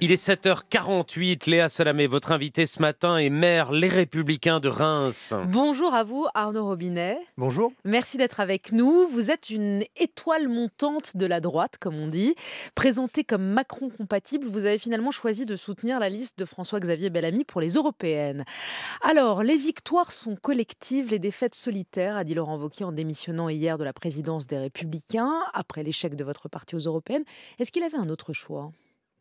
Il est 7h48. Léa Salamé, votre invitée ce matin est maire Les Républicains de Reims. Bonjour à vous, Arnaud Robinet. Bonjour. Merci d'être avec nous. Vous êtes une étoile montante de la droite, comme on dit. Présentée comme Macron compatible, vous avez finalement choisi de soutenir la liste de François-Xavier Bellamy pour les européennes. Alors, les victoires sont collectives, les défaites solitaires, a dit Laurent Wauquiez en démissionnant hier de la présidence des Républicains après l'échec de votre parti aux européennes. Est-ce qu'il avait un autre choix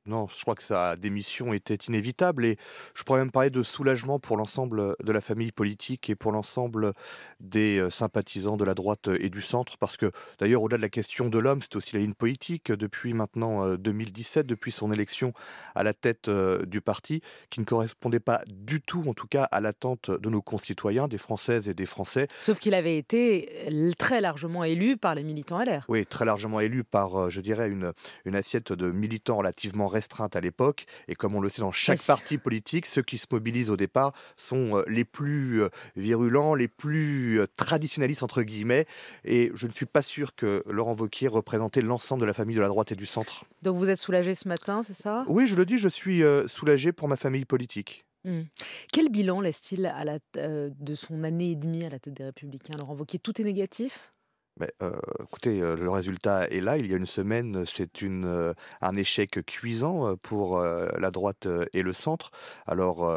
non, je crois que sa démission était inévitable et je pourrais même parler de soulagement pour l'ensemble de la famille politique et pour l'ensemble des euh, sympathisants de la droite euh, et du centre, parce que d'ailleurs, au-delà de la question de l'homme, c'est aussi la ligne politique euh, depuis maintenant 2017, depuis son élection à la tête du parti, qui ne correspondait pas du tout, en tout cas, à l'attente de nos concitoyens, des Françaises et des Français. Sauf qu'il avait été très largement élu par les militants à l'air Oui, très largement élu par, je dirais, une, une assiette de militants relativement restreinte à l'époque. Et comme on le sait dans chaque parti politique, ceux qui se mobilisent au départ sont euh, les plus euh, virulents, les plus euh, traditionalistes ». entre guillemets. Et je ne suis pas sûr que Laurent Vauquier représentait l'ensemble de la famille de la droite et du centre. Donc vous êtes soulagé ce matin, c'est ça Oui, je le dis, je suis soulagé pour ma famille politique. Mmh. Quel bilan laisse-t-il à la, de son année et demie à la tête des Républicains, Laurent Wauquiez Tout est négatif mais, euh, écoutez, euh, le résultat est là. Il y a une semaine, c'est une, euh, un échec cuisant pour la droite et le centre. Alors,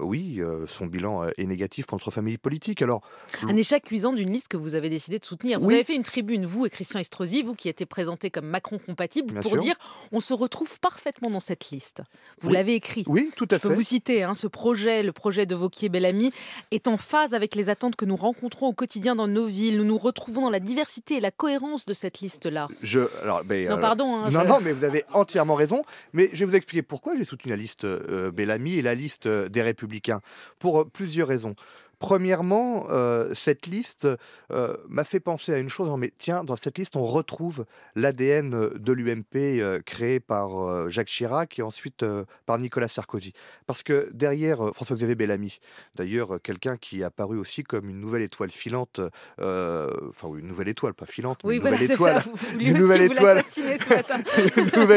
oui, son bilan est négatif pour notre famille politique. Alors, Un échec cuisant d'une liste que vous avez décidé de soutenir. Vous avez fait une tribune, vous et Christian Estrosi, vous qui étiez présenté comme Macron compatible, pour dire on se retrouve parfaitement dans cette liste. Vous l'avez écrit. Oui, tout à fait. Je peux vous citer hein, ce projet, le projet de Vauquier-Bellamy, est en phase avec les attentes que nous rencontrons au quotidien dans nos villes. Nous nous retrouvons dans la diversité et la cohérence de cette liste-là. Je, non, euh, pardon. Hein, non, non, mais vous avez entièrement raison. Mais je vais vous expliquer pourquoi j'ai soutenu la liste euh, Bellamy et la liste euh, des Républicains. Pour plusieurs raisons. Premièrement, euh, cette liste euh, m'a fait penser à une chose. Mais tiens, dans cette liste, on retrouve l'ADN euh, de l'UMP créé par Jacques Chirac et ensuite par Nicolas Sarkozy. Parce que derrière François-Xavier Bellamy, d'ailleurs, quelqu'un qui est apparu aussi comme une nouvelle étoile filante, enfin une nouvelle étoile, pas filante, une, nouvelle étoile, une nouvelle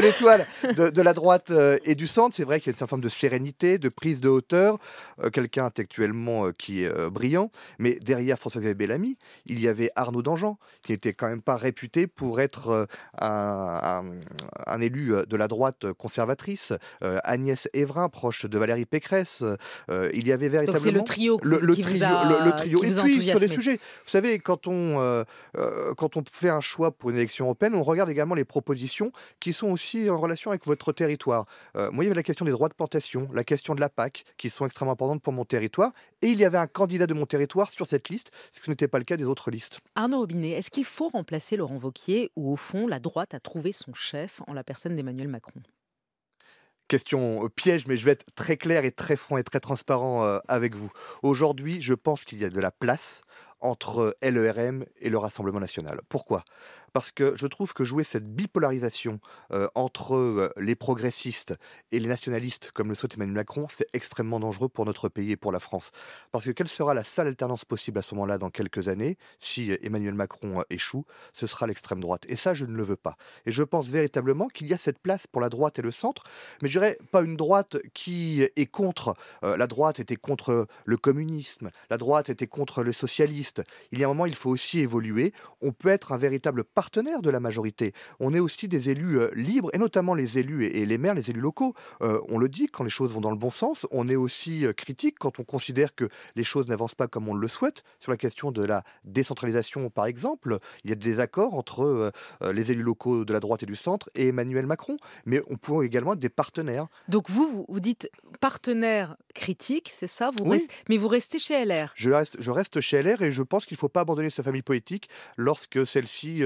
étoile, de, de la droite et du centre. C'est vrai qu'il y a une certaine forme de sérénité, de prise de hauteur, quelqu'un intellectuellement qui est euh, brillant, mais derrière François-Xavier Bellamy, il y avait Arnaud Dangean, qui n'était quand même pas réputé pour être euh, un, élu euh, de la droite conservatrice, Agnès Evrin, proche de Valérie Pécresse, il y avait véritablement... le trio le, qui trio, le, trio. Et puis, sur les sujets, vous savez, quand on, quand on fait un choix pour une élection européenne, on regarde également les propositions qui sont aussi en relation avec votre territoire. moi, il y avait la question des droits de plantation, la question de la PAC, qui sont extrêmement importantes pour mon territoire, et il y avait un camp candidat de mon territoire sur cette liste, ce qui n'était pas le cas des autres listes. Arnaud Robinet, est-ce qu'il faut remplacer Laurent Vauquier ou au fond la droite a trouvé son chef en la personne d'Emmanuel Macron question euh, piège, mais je vais être très clair et très franc et très transparent euh, avec vous. Aujourd'hui, je pense qu'il y a de la place entre euh, LERM et le Rassemblement national. Pourquoi parce que je trouve que jouer cette bipolarisation entre les progressistes et les nationalistes, comme le souhaite Emmanuel Macron, c'est extrêmement dangereux pour notre pays et pour la France. Parce que quelle sera la seule alternance possible à ce moment-là dans quelques années si Emmanuel Macron échoue Ce sera l'extrême droite. Et ça, je ne le veux pas. Et je pense véritablement qu'il y a cette place pour la droite et le centre, mais je dirais pas une droite qui est contre. la droite était contre le communisme, la droite était contre le socialistes. Il y a un moment, il faut aussi évoluer. On peut être un véritable parti Partenaires de la majorité. On est aussi des élus euh, libres, et notamment les élus et, les maires, les élus locaux. Euh, on le dit quand les choses vont dans le bon sens. On est aussi euh, critique quand on considère que les choses n'avancent pas comme on le souhaite. Sur la question de la décentralisation, par exemple, il y a des accords entre les élus locaux de la droite et du centre et Emmanuel Macron. Mais on peut également être des partenaires. Donc vous, vous dites partenaire critique, c'est ça vous Mais vous restez chez LR. Je reste, chez LR et je pense qu'il ne faut pas abandonner sa famille politique lorsque celle-ci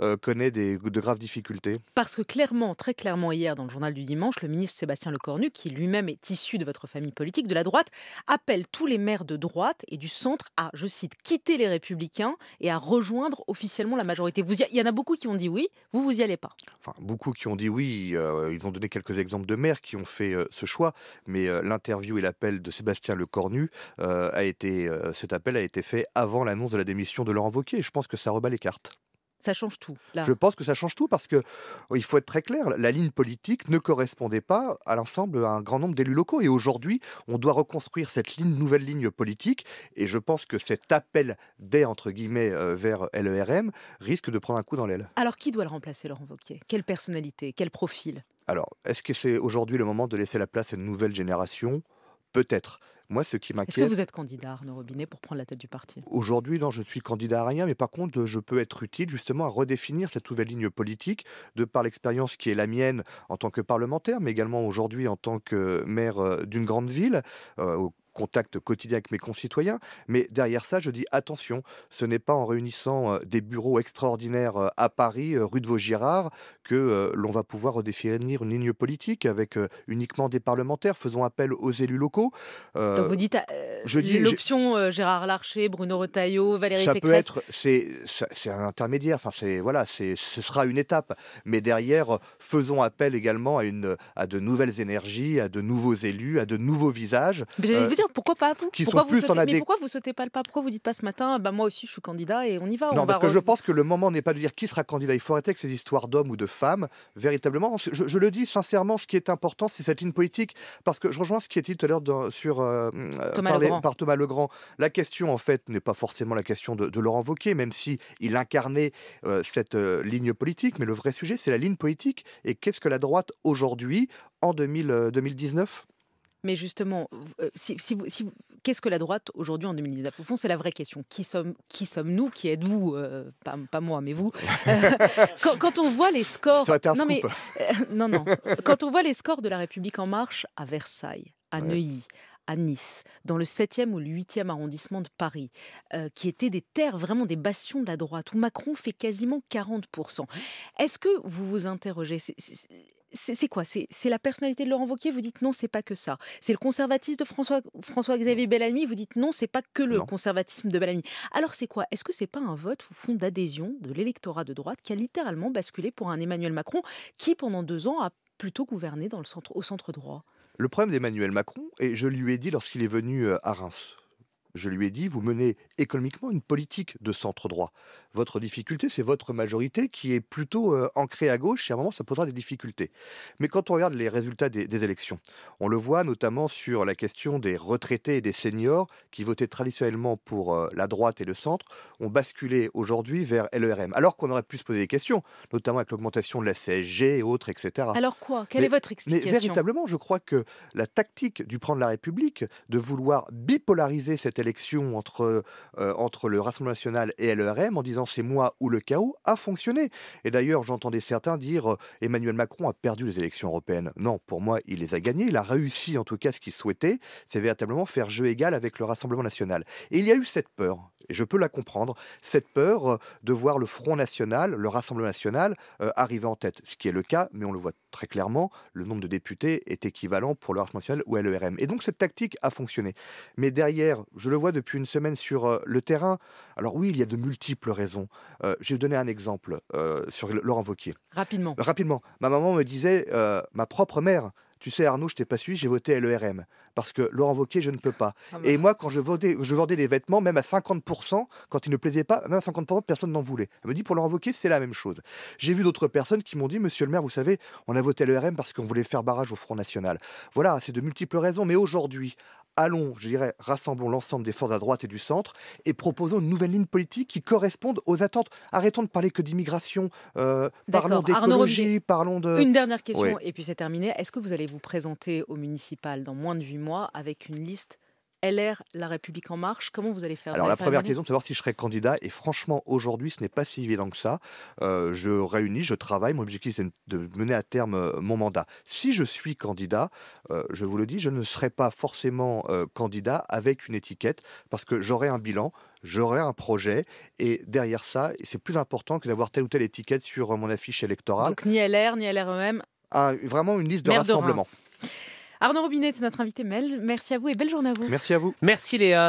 euh, connaît des, de graves difficultés Parce que clairement, très clairement, hier, dans le journal du dimanche, le ministre Sébastien Lecornu, qui lui-même est issu de votre famille politique, de la droite, appelle tous les maires de droite et du centre à, je cite, quitter les républicains et à rejoindre officiellement la majorité. Vous il y en a beaucoup qui ont dit oui, vous, vous y allez pas. Enfin, beaucoup qui ont dit oui, euh, ils ont donné quelques exemples de maires qui ont fait euh, ce choix, mais l'interview et l'appel de Sébastien Lecornu a été, cet appel a été fait avant l'annonce de la démission de Laurent Wauquiez. Je pense que ça rebat les cartes. Ça change tout. Je pense que ça change tout parce que oh, il faut être très clair, la ligne politique ne correspondait pas à l'ensemble à un grand nombre d'élus locaux et aujourd'hui, on doit reconstruire cette ligne, nouvelle ligne politique et je pense que cet appel dès, entre guillemets euh, vers LERM risque de prendre un coup dans l'aile. Alors qui doit le remplacer Laurent Wauquiez Quelle personnalité, quel profil Alors, est-ce que c'est aujourd'hui le moment de laisser la place à une nouvelle génération Peut-être. Moi, ce qui m'inquiète. Est-ce que vous êtes candidat, Arnaud Robinet, pour prendre la tête du parti Aujourd'hui, non, je suis candidat à rien, mais par contre, je peux être utile justement à redéfinir cette nouvelle ligne politique, de par l'expérience qui est la mienne en tant que parlementaire, mais également aujourd'hui en tant que maire euh, d'une grande ville, euh, contact quotidien avec mes concitoyens. Mais derrière ça, je dis attention, ce n'est pas en réunissant des bureaux extraordinaires à Paris, rue de Vaugirard, que l'on va pouvoir redéfinir une ligne politique avec uniquement des parlementaires. Faisons appel aux élus locaux. Donc euh, vous dites ah, euh, je dis, l'option Gérard Larcher, Bruno Retailleau, Valérie ça peut être, c'est, c'est un intermédiaire. Enfin, c'est voilà, c'est, ce sera une étape. Mais derrière, faisons appel également à une à de nouvelles énergies, à de nouveaux élus, à de nouveaux visages. Mais j'allais euh, pourquoi pas pourquoi vous ne sautez, pas le pas Pourquoi vous dites pas ce matin, bah moi aussi je suis candidat et on y va Non, parce que je pense que le moment n'est pas de dire qui sera candidat. Il faut arrêter avec ces histoires d'hommes ou de femmes. Véritablement, je, le dis sincèrement, ce qui est important, c'est cette ligne politique, parce que je rejoins ce qui été dit tout à l'heure sur euh, euh, par, Thomas Legrand. La question en fait n'est pas forcément la question de, Laurent Wauquiez, même si il incarnait euh, cette ligne politique. Mais le vrai sujet, c'est la ligne politique et qu'est-ce que la droite aujourd'hui en 2019 mais justement, euh, si, vous, qu'est-ce que la droite aujourd'hui en 2019 Au fond, c'est la vraie question. Qui sommes, nous Qui êtes-vous euh, pas, moi, mais vous. Euh, quand, on voit les scores, non mais non non. Quand on voit les scores de La République en Marche à Versailles, à Neuilly, à Nice, dans le 7e ou le 8e arrondissement de Paris, qui étaient des terres vraiment des bastions de la droite, où Macron fait quasiment 40%. Est-ce que vous vous interrogez, c'est quoi C'est la personnalité de Laurent Wauquiez Vous dites non, c'est pas que ça. C'est le conservatisme de François, Xavier Bellamy Vous dites non, c'est pas que le conservatisme de Bellamy. Alors c'est quoi Est-ce que c'est pas un vote au fond d'adhésion de l'électorat de droite qui a littéralement basculé pour un Emmanuel Macron qui pendant deux ans a plutôt gouverné dans le au centre droit Le problème d'Emmanuel Macron, et je lui ai dit lorsqu'il est venu euh, à Reims, je lui ai dit, vous menez économiquement une politique de centre-droit. Votre difficulté, c'est votre majorité qui est plutôt euh, ancrée à gauche et à un moment, ça posera des difficultés. Mais quand on regarde les résultats des, élections, on le voit notamment sur la question des retraités et des seniors qui votaient traditionnellement pour euh, la droite et le centre, ont basculé aujourd'hui vers LERM. Alors qu'on aurait pu se poser des questions, notamment avec l'augmentation de la CSG et autres, etc. Alors quoi Quelle est votre explication véritablement, je crois que la tactique du prendre la République, de vouloir bipolariser cette élections euh, entre, le Rassemblement national et l'ERM en disant c'est moi ou le chaos a fonctionné. Et d'ailleurs, j'entendais certains dire euh, Emmanuel Macron a perdu les élections européennes. Non, pour moi, il les a gagnées. Il a réussi en tout cas ce qu'il souhaitait, c'est véritablement faire jeu égal avec le Rassemblement national. Et il y a eu cette peur et je peux la comprendre, cette peur euh, de voir le Front National, le Rassemblement National, euh, arriver en tête, ce qui est le cas, mais on le voit très clairement, le nombre de députés est équivalent pour le Rassemblement National ou l'ERM. Et donc cette tactique a fonctionné. Mais derrière, je le vois depuis une semaine sur euh, le terrain, alors oui, il y a de multiples raisons. je vais donner un exemple sur Laurent Vauquier. Rapidement. Rapidement. Ma maman me disait, ma propre mère, tu sais, Arnaud, je t'ai pas suivi, j'ai voté LERM. Parce que Laurent Wauquiez, je ne peux pas. Ah Et bah. moi, quand je vendais, je des vêtements, même à 50%, quand ils ne plaisaient pas, même à 50%, personne n'en voulait. Elle me dit, pour Laurent Wauquiez, c'est la même chose. J'ai vu d'autres personnes qui m'ont dit, monsieur le maire, vous savez, on a voté LERM parce qu'on voulait faire barrage au Front National. Voilà, c'est de multiples raisons. Mais aujourd'hui, allons, je dirais, rassemblons l'ensemble des forces de la droite et du centre et proposons une nouvelle ligne politique qui corresponde aux attentes. Arrêtons de parler que d'immigration, euh, parlons d'écologie, parlons de... Une dernière question et puis c'est terminé. Est-ce que vous allez vous présenter au municipal dans moins de huit mois avec une liste LR, La République en marche Comment vous allez faire Alors la première question, de savoir si je serai candidat. Et franchement, aujourd'hui, ce n'est pas si évident que ça. Euh, je réunis, je travaille. Mon objectif, c'est de mener à terme euh, mon mandat. Si je suis candidat, euh, je vous le dis, je ne serai pas forcément candidat avec une étiquette parce que j'aurai un bilan, j'aurai un projet. Et derrière ça, c'est plus important que d'avoir telle ou telle étiquette sur mon affiche électorale. Donc ni LR, ni LREM. Ah, vraiment une liste de rassemblement. Arnaud Robinet c'est notre invité Mel, Merci à vous et belle journée à vous. Merci à vous. Merci Léa.